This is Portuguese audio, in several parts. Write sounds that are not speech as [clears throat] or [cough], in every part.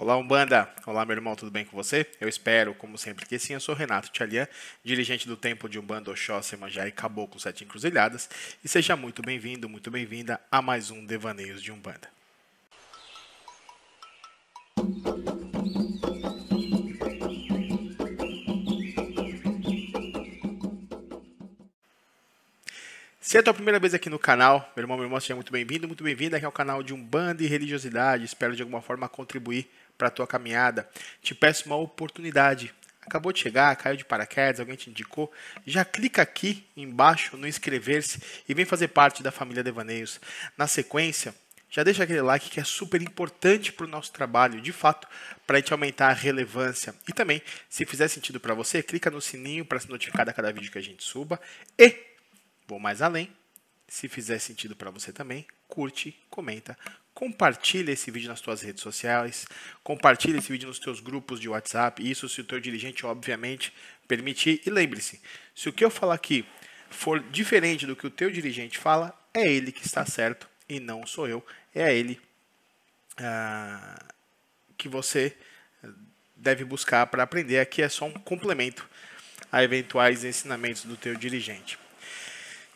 Olá, Umbanda! Olá, meu irmão, tudo bem com você? Eu espero, como sempre, que sim. Eu sou Renato Tchalian, dirigente do Templo de Umbanda Oxóssi, Manjá e Caboclo Sete Encruzilhadas, e seja muito bem-vindo, muito bem-vinda a mais um Devaneios de Umbanda. Se é a tua primeira vez aqui no canal, meu irmão, meu irmão, seja muito bem-vindo, muito bem-vinda aqui ao canal de Umbanda e Religiosidade. Espero de alguma forma contribuir para a tua caminhada. Te peço uma oportunidade. Acabou de chegar, caiu de paraquedas, alguém te indicou, já clica aqui embaixo no inscrever-se e vem fazer parte da família Devaneios. Na sequência, já deixa aquele like que é super importante para o nosso trabalho, de fato, para a gente aumentar a relevância. E também, se fizer sentido para você, clica no sininho para ser notificado a cada vídeo que a gente suba. E Vou mais além. Se fizer sentido para você também, curte, comenta, compartilha esse vídeo nas suas redes sociais, compartilha esse vídeo nos seus grupos de WhatsApp, isso se o teu dirigente obviamente permitir. E lembre-se, se o que eu falar aqui for diferente do que o teu dirigente fala, é ele que está certo e não sou eu, é ele ah, que você deve buscar para aprender. Aqui é só um complemento a eventuais ensinamentos do teu dirigente.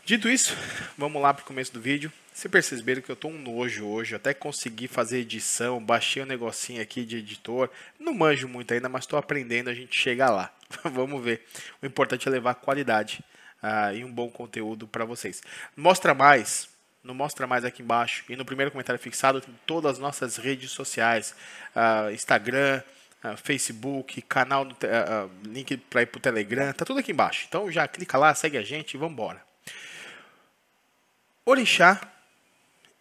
Dito isso, vamos lá para o começo do vídeo. Vocês perceberam que eu estou um nojo hoje, até consegui fazer edição, baixei um negocinho aqui de editor. Não manjo muito ainda, mas estou aprendendo, a gente chega lá. [laughs] vamos ver. O importante é levar qualidade ah, e um bom conteúdo para vocês. Mostra mais, não mostra mais aqui embaixo. E no primeiro comentário fixado tem todas as nossas redes sociais, ah, Instagram, ah, Facebook, canal, link para ir para o Telegram, tá tudo aqui embaixo. Então já clica lá, segue a gente e vamos embora. Orixá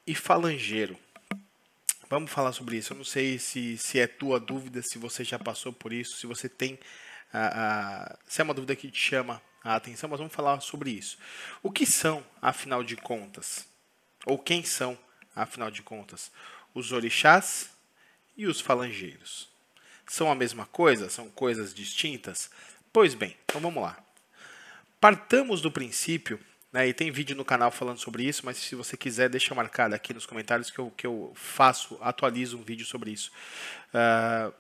e falangeiro. Vamos falar sobre isso. Eu não sei se, se é tua dúvida, se você já passou por isso, se você tem. A, ah, a, ah, se é uma dúvida que te chama a atenção, mas vamos falar sobre isso. O que são, afinal de contas? Ou quem são, afinal de contas? Os orixás e os falangeiros. São a mesma coisa? São coisas distintas? Pois bem, então vamos lá. Partamos do princípio né? E tem vídeo no canal falando sobre isso, mas se você quiser, deixa marcado aqui nos comentários que eu, que eu faço, atualizo um vídeo sobre isso. Uh,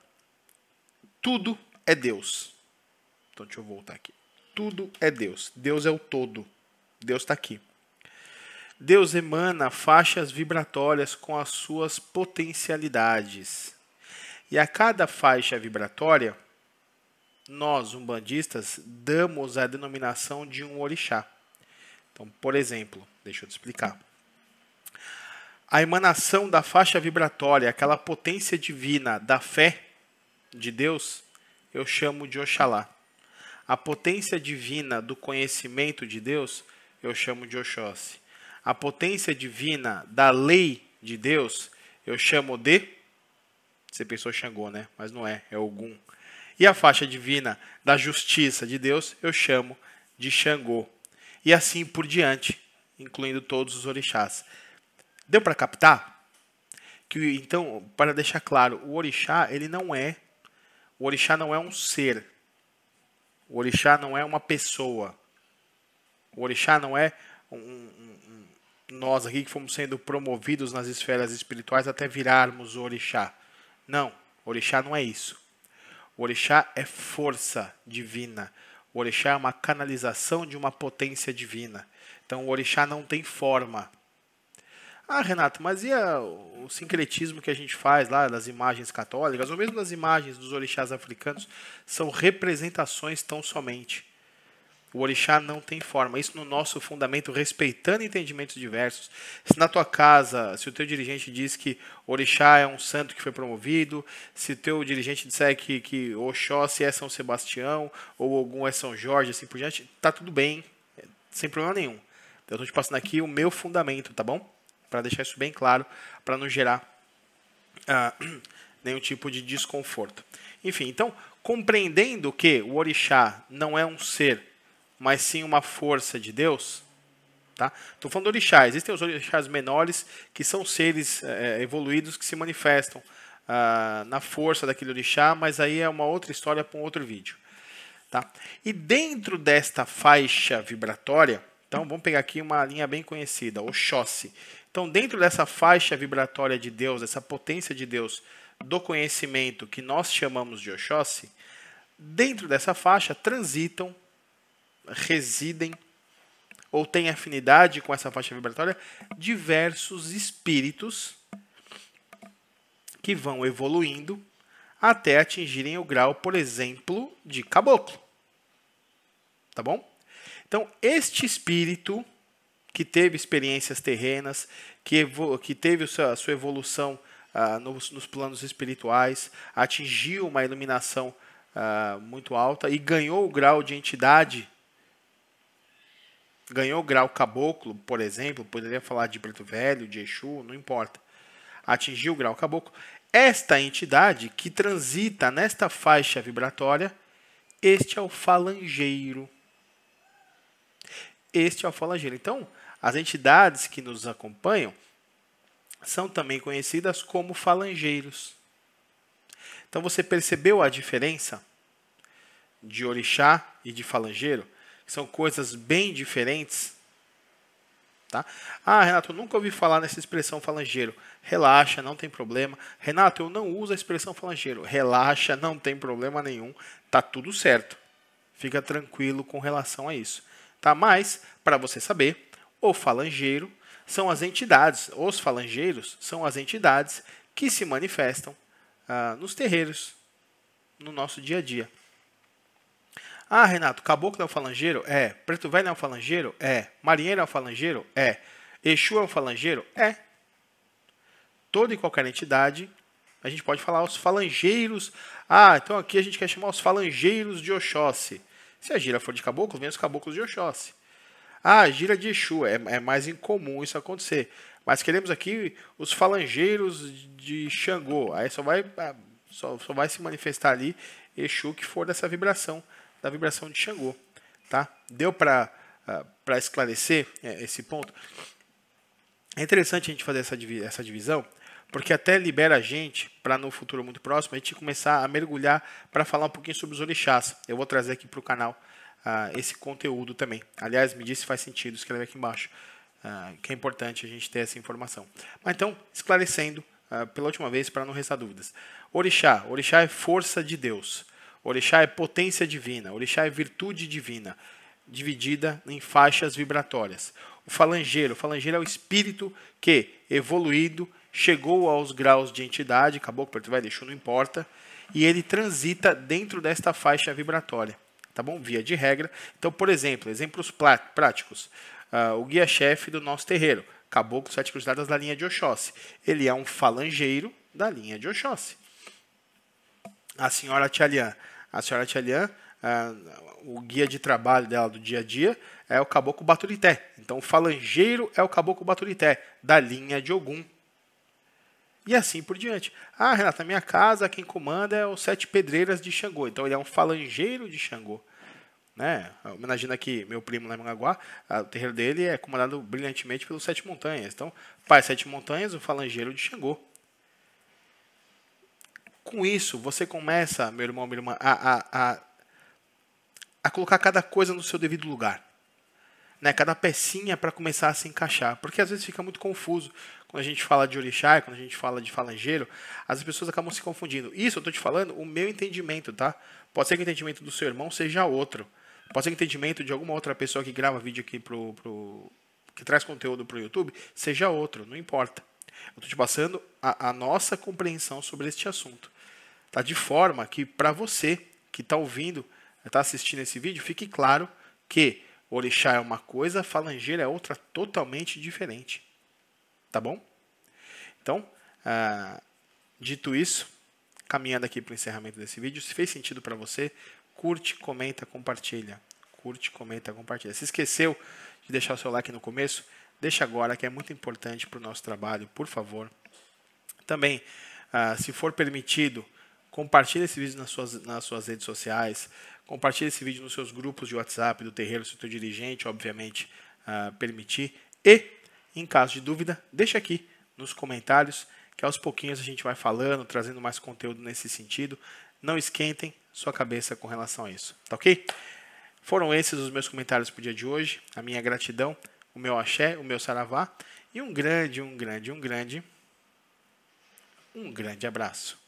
tudo é Deus. Então deixa eu voltar aqui. Tudo é Deus. Deus é o todo. Deus está aqui. Deus emana faixas vibratórias com as suas potencialidades. E a cada faixa vibratória, nós, umbandistas, damos a denominação de um orixá. Então, por exemplo, deixa eu te explicar. A emanação da faixa vibratória, aquela potência divina da fé de Deus, eu chamo de Oxalá. A potência divina do conhecimento de Deus, eu chamo de Oxóssi. A potência divina da lei de Deus, eu chamo de. Você pensou Xangô, né? Mas não é, é Ogum. E a faixa divina da justiça de Deus, eu chamo de Xangô e assim por diante, incluindo todos os orixás. Deu para captar? Que então, para deixar claro, o orixá, ele não é o orixá não é um ser. O orixá não é uma pessoa. O orixá não é um, um, um, nós aqui que fomos sendo promovidos nas esferas espirituais até virarmos o orixá. Não, o orixá não é isso. O orixá é força divina. O orixá é uma canalização de uma potência divina. Então o orixá não tem forma. Ah, Renato, mas e a, o sincretismo que a gente faz lá das imagens católicas, ou mesmo das imagens dos orixás africanos, são representações tão somente. O orixá não tem forma. Isso no nosso fundamento, respeitando entendimentos diversos. Se na tua casa, se o teu dirigente diz que orixá é um santo que foi promovido, se o teu dirigente disser que, que Oxóssi é São Sebastião, ou algum é São Jorge, assim por diante, tá tudo bem, sem problema nenhum. Eu estou te passando aqui o meu fundamento, tá bom? Para deixar isso bem claro, para não gerar ah, [clears throat] nenhum tipo de desconforto. Enfim, então, compreendendo que o orixá não é um ser mas sim uma força de Deus? Tá? Estou falando de orixás. Existem os orixás menores, que são seres é, evoluídos que se manifestam ah, na força daquele orixá, mas aí é uma outra história para um outro vídeo. Tá? E dentro desta faixa vibratória, então vamos pegar aqui uma linha bem conhecida, o Então, dentro dessa faixa vibratória de Deus, dessa potência de Deus do conhecimento que nós chamamos de Oxóssi, dentro dessa faixa transitam residem ou têm afinidade com essa faixa vibratória diversos espíritos que vão evoluindo até atingirem o grau, por exemplo, de caboclo. Tá bom? Então, este espírito que teve experiências terrenas, que, que teve a sua evolução ah, nos, nos, planos espirituais, atingiu uma iluminação ah, muito alta e ganhou o grau de entidade ganhou grau caboclo, por exemplo, poderia falar de preto velho, de Exu, não importa. Atingiu o grau caboclo. Esta entidade que transita nesta faixa vibratória, este é o falangeiro. Este é o falangeiro. Então, as entidades que nos acompanham são também conhecidas como falangeiros. Então, você percebeu a diferença de orixá e de falangeiro? são coisas bem diferentes. Tá? Ah, Renato, eu nunca ouvi falar nessa expressão falangeiro. Relaxa, não tem problema. Renato, eu não uso a expressão falangeiro. Relaxa, não tem problema nenhum. Tá tudo certo. Fica tranquilo com relação a isso. Tá? Mas, para você saber, o falangeiro são as entidades, os falangeiros são as entidades que se manifestam ah, nos terreiros, no nosso dia a dia. Ah, Renato, caboclo é o falangeiro? É. Preto velho é um falangeiro? É. Marinheiro é um falangeiro? É. Exu é um falangeiro? É. Toda e qualquer entidade, a gente pode falar os falangeiros. Ah, então aqui a gente quer chamar os falangeiros de Oxóssi. Se a gira for de caboclo, vem os caboclos de Oxóssi. Ah, gira de Exu. É, é mais incomum isso acontecer. Mas queremos aqui os falangeiros de Xangô. Aí só vai, ah, só, só vai se manifestar ali Exu que for dessa vibração da vibração de Xangô. Tá? Deu para uh, ah, esclarecer é, esse ponto? É interessante a gente fazer essa, divi essa divisão, porque até libera a gente para no futuro muito próximo a gente começar a mergulhar para falar um pouquinho sobre os orixás. Eu vou trazer aqui para o canal uh, esse conteúdo também. Aliás, me diz se faz sentido, escreve aqui embaixo, uh, que é importante a gente ter essa informação. Mas então, esclarecendo uh, pela última vez para não restar dúvidas. Orixá, orixá é força de Deus. Orixá é potência divina, orixá é virtude divina, dividida em faixas vibratórias. O falangeiro, o falangeiro é o espírito que, evoluído, chegou aos graus de entidade, caboclo, preto, vai, deixou, não importa, e ele transita dentro desta faixa vibratória, tá bom? Via de regra. Então, por exemplo, exemplos práticos. Uh, o guia-chefe do nosso terreiro, caboclo sete cruzadas da linha de Oxóssi. Ele é um falangeiro da linha de Oxóssi a senhora Tialian, A senhora Tialian, uh, é, o guia de trabalho dela do dia a dia é o Caboclo Baturité. Então, o falangeiro é o Caboclo Baturité, da linha de Ogum. E assim por diante. Ah, Renata, minha casa, quem comanda é o Sete Pedreiras de Xangô. Então, ele é um falangeiro de Xangô. Né? Imagina aqui meu primo lá em Mangaguá, o terreiro dele é comandado brilhantemente pelos Sete Montanhas. Então, pai Sete Montanhas, o falangeiro de Xangô. Com isso, você começa, meu irmão, minha irmã, a, a, a, a colocar cada coisa no seu devido lugar. Né, cada pecinha para começar a se encaixar. Porque às vezes fica muito confuso quando a gente fala de orixá, quando a gente fala de falangeiro, as pessoas acabam se confundindo. Isso eu estou te falando o meu entendimento, tá? Pode ser que o entendimento do seu irmão seja outro. Pode ser que o entendimento de alguma outra pessoa que grava vídeo aqui pro, pro que traz conteúdo para o YouTube seja outro, não importa. Eu estou te passando a, a nossa compreensão sobre este assunto tá? De forma que para você que está ouvindo, está assistindo esse vídeo, fique claro que orixá é uma coisa, falangeira é outra totalmente diferente. Tá bom? Então, ah, dito isso, caminhando aqui para o encerramento desse vídeo, se fez sentido para você, curte, comenta, compartilha. Curte, comenta, compartilha. Se esqueceu de deixar o seu like no começo, deixa agora, que é muito importante para o nosso trabalho, por favor. Também, ah, se for permitido, Compartilhe esse vídeo nas suas, nas suas redes sociais. Compartilhe esse vídeo nos seus grupos de WhatsApp, do terreiro, se o teu dirigente, obviamente, uh, permitir. E, em caso de dúvida, deixa aqui nos comentários, que aos pouquinhos a gente vai falando, trazendo mais conteúdo nesse sentido. Não esquentem sua cabeça com relação a isso, tá ok? Foram esses os meus comentários para o dia de hoje. A minha gratidão, o meu axé, o meu saravá. E um grande, um grande, um grande, um grande abraço.